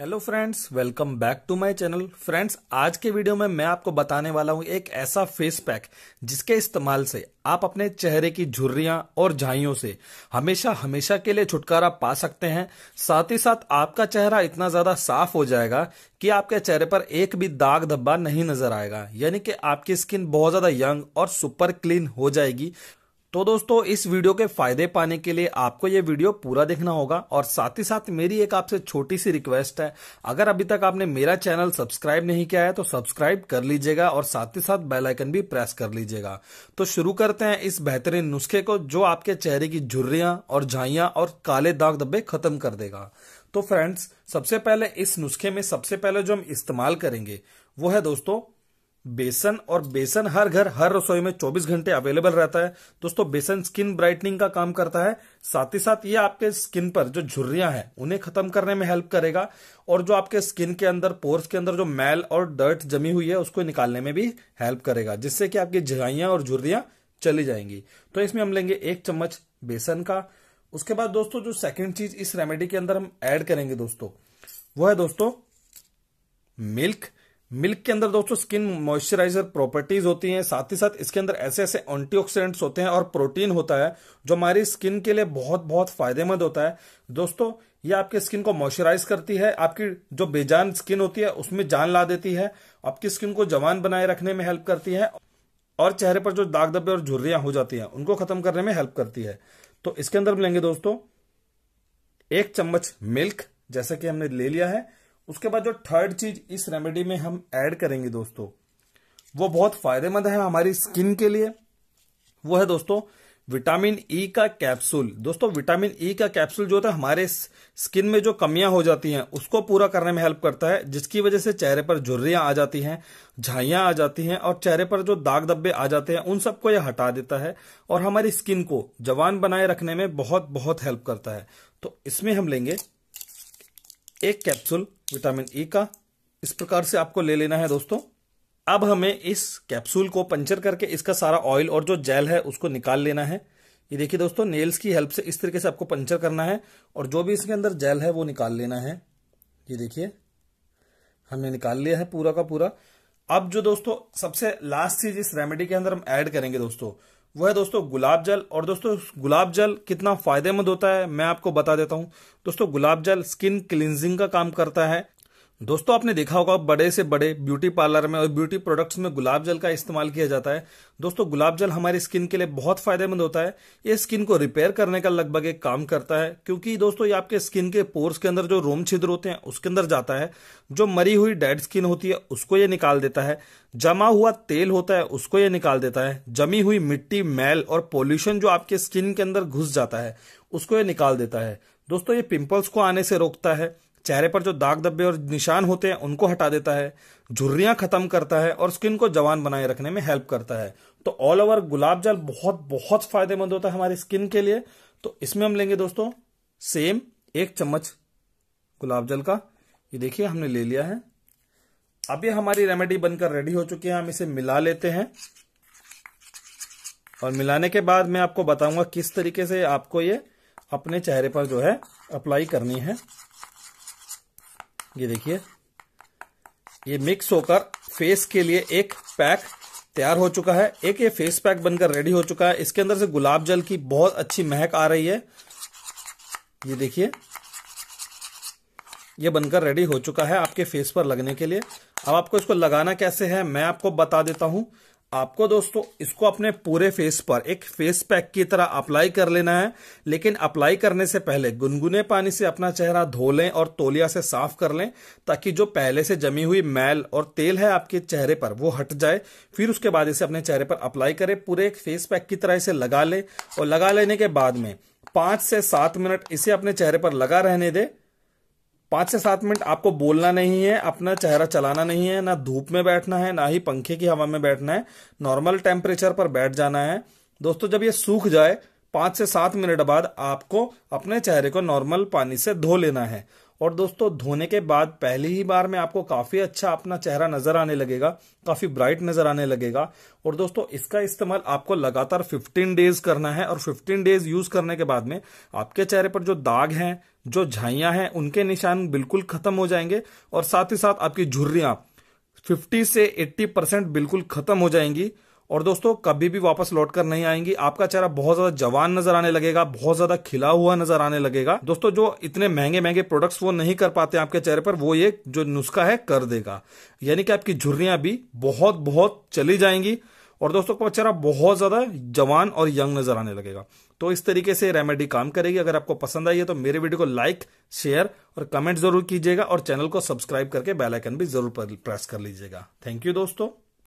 hello friends welcome back to my channel friends आज के video में मैं आपको बताने वाला हूं एक ऐसा फेस पैक जिसके इस्तेमाल से आप अपने चेहरे की झुर्रियां और झाइयों से हमेशा हमेशा के लिए छुटकारा पा सकते हैं साथ ही साथ आपका चेहरा इतना ज्यादा साफ हो जाएगा कि आपके चेहरे पर एक भी दाग धब्बा नहीं नजर आएगा यानी कि आपकी स्किन बहुत ज्यादा यंग और सुपर क्लीन हो जाएगी तो दोस्तों इस वीडियो के फायदे पाने के लिए आपको ये वीडियो पूरा देखना होगा और साथ ही साथ मेरी एक आपसे छोटी सी रिक्वेस्ट है अगर अभी तक आपने मेरा चैनल सब्सक्राइब नहीं किया है तो सब्सक्राइब कर लीजिएगा और साथ ही साथ बेल आइकन भी प्रेस कर लीजिएगा तो शुरू करते हैं इस बेहतरीन नुस्खे को जो आपके चेहरे की झुर्रियां और झाइया और काले दाग धब्बे खत्म कर देगा तो फ्रेंड्स सबसे पहले इस नुस्खे में सबसे पहले जो हम इस्तेमाल करेंगे वो है दोस्तों बेसन और बेसन हर घर हर रसोई में 24 घंटे अवेलेबल रहता है दोस्तों बेसन स्किन ब्राइटनिंग का काम करता है साथ ही साथ ये आपके स्किन पर जो झुर्रियां हैं उन्हें खत्म करने में हेल्प करेगा और जो आपके स्किन के अंदर पोर्स के अंदर जो मैल और डर्ट जमी हुई है उसको निकालने में भी हेल्प करेगा जिससे कि आपकी झिझाइयां और झुर्रियां चली जाएंगी तो इसमें हम लेंगे एक चम्मच बेसन का उसके बाद दोस्तों जो सेकेंड चीज इस रेमेडी के अंदर हम एड करेंगे दोस्तों वो है दोस्तों मिल्क मिल्क के अंदर दोस्तों स्किन मॉइस्चराइजर प्रॉपर्टीज होती हैं साथ ही साथ इसके अंदर ऐसे ऐसे एंटीऑक्सीडेंट्स होते हैं और प्रोटीन होता है जो हमारी स्किन के लिए बहुत बहुत फायदेमंद होता है दोस्तों ये आपके स्किन को मॉइस्चराइज करती है आपकी जो बेजान स्किन होती है उसमें जान ला देती है आपकी स्किन को जवान बनाए रखने में हेल्प करती है और चेहरे पर जो दाग दबे और झुर्रियां हो जाती हैं उनको खत्म करने में हेल्प करती है तो इसके अंदर लेंगे दोस्तों एक चम्मच मिल्क जैसे कि हमने ले लिया है उसके बाद जो थर्ड चीज इस रेमेडी में हम ऐड करेंगे दोस्तों वो बहुत फायदेमंद है हमारी स्किन के लिए वो है दोस्तों विटामिन ई e का कैप्सूल दोस्तों विटामिन ई e का कैप्सूल जो होता है हमारे स्किन में जो कमियां हो जाती हैं उसको पूरा करने में हेल्प करता है जिसकी वजह से चेहरे पर झुर्रियां आ जाती हैं झाइयां आ जाती हैं और चेहरे पर जो दाग धब्बे आ जाते हैं उन सबको यह हटा देता है और हमारी स्किन को जवान बनाए रखने में बहुत बहुत हेल्प करता है तो इसमें हम लेंगे एक कैप्सूल विटामिन ई e का इस प्रकार से आपको ले लेना है दोस्तों अब हमें इस कैप्सूल को पंचर करके इसका सारा ऑयल और जो जेल है उसको निकाल लेना है ये देखिए दोस्तों नेल्स की हेल्प से इस तरीके से आपको पंचर करना है और जो भी इसके अंदर जेल है वो निकाल लेना है ये देखिए हमने निकाल लिया है पूरा का पूरा अब जो दोस्तों सबसे लास्ट चीज इस रेमेडी के अंदर हम ऐड करेंगे दोस्तों वो है दोस्तों गुलाब जल और दोस्तों गुलाब जल कितना फायदेमंद होता है मैं आपको बता देता हूं दोस्तों गुलाब जल स्किन क्लिनजिंग का काम करता है दोस्तों आपने देखा होगा बड़े से बड़े ब्यूटी पार्लर में और ब्यूटी प्रोडक्ट्स में गुलाब जल का इस्तेमाल किया जाता है दोस्तों गुलाब जल हमारी स्किन के लिए बहुत फायदेमंद होता है ये स्किन को रिपेयर करने का लगभग एक काम करता है क्योंकि दोस्तों ये आपके स्किन के पोर्स के अंदर जो रोम छिद्र होते हैं उसके अंदर जाता है जो मरी हुई डेड स्किन होती है उसको ये निकाल देता है जमा हुआ तेल होता है उसको ये निकाल देता है जमी हुई मिट्टी मैल और पॉल्यूशन जो आपके स्किन के अंदर घुस जाता है उसको ये निकाल देता है दोस्तों ये पिंपल्स को आने से रोकता है चेहरे पर जो दाग धब्बे और निशान होते हैं उनको हटा देता है झुर्रियां खत्म करता है और स्किन को जवान बनाए रखने में हेल्प करता है तो ऑल ओवर गुलाब जल बहुत बहुत फायदेमंद होता है हमारी स्किन के लिए तो इसमें हम लेंगे दोस्तों सेम एक चम्मच गुलाब जल का ये देखिए हमने ले लिया है अब ये हमारी रेमेडी बनकर रेडी हो चुकी है हम इसे मिला लेते हैं और मिलाने के बाद मैं आपको बताऊंगा किस तरीके से आपको ये अपने चेहरे पर जो है अप्लाई करनी है ये देखिए ये मिक्स होकर फेस के लिए एक पैक तैयार हो चुका है एक ये फेस पैक बनकर रेडी हो चुका है इसके अंदर से गुलाब जल की बहुत अच्छी महक आ रही है ये देखिए ये बनकर रेडी हो चुका है आपके फेस पर लगने के लिए अब आपको इसको लगाना कैसे है मैं आपको बता देता हूं आपको दोस्तों इसको अपने पूरे फेस पर एक फेस पैक की तरह अप्लाई कर लेना है लेकिन अप्लाई करने से पहले गुनगुने पानी से अपना चेहरा धो लें और तोलिया से साफ कर लें ताकि जो पहले से जमी हुई मैल और तेल है आपके चेहरे पर वो हट जाए फिर उसके बाद इसे अपने चेहरे पर अप्लाई करें पूरे एक फेस पैक की तरह इसे लगा लें और लगा लेने के बाद में पांच से सात मिनट इसे अपने चेहरे पर लगा रहने दें पांच से सात मिनट आपको बोलना नहीं है अपना चेहरा चलाना नहीं है ना धूप में बैठना है ना ही पंखे की हवा में बैठना है नॉर्मल टेम्परेचर पर बैठ जाना है दोस्तों जब ये सूख जाए पांच से सात मिनट बाद आपको अपने चेहरे को नॉर्मल पानी से धो लेना है और दोस्तों धोने के बाद पहली ही बार में आपको काफ़ी अच्छा अपना चेहरा नज़र आने लगेगा काफ़ी ब्राइट नज़र आने लगेगा और दोस्तों इसका इस्तेमाल आपको लगातार 15 डेज करना है और 15 डेज यूज़ करने के बाद में आपके चेहरे पर जो दाग हैं जो झाइयाँ हैं उनके निशान बिल्कुल ख़त्म हो जाएंगे और साथ ही साथ आपकी झुर्रियाँ फिफ्टी से एट्टी परसेंट बिल्कुल ख़त्म हो जाएंगी और दोस्तों कभी भी वापस लौट कर नहीं आएंगी आपका चेहरा बहुत ज्यादा जवान नजर आने लगेगा बहुत ज्यादा खिला हुआ नजर आने लगेगा दोस्तों जो इतने महंगे महंगे प्रोडक्ट्स वो नहीं कर पाते आपके चेहरे पर वो ये जो नुस्खा है कर देगा यानी कि आपकी झुर्रियां भी बहुत बहुत चली जाएंगी और दोस्तों आपका चेहरा बहुत ज्यादा जवान और यंग नजर आने लगेगा तो इस तरीके से रेमेडी काम करेगी अगर आपको पसंद आई है तो मेरे वीडियो को लाइक शेयर और कमेंट जरूर कीजिएगा और चैनल को सब्सक्राइब करके बेल आइकन भी जरूर प्रेस कर लीजिएगा थैंक यू दोस्तों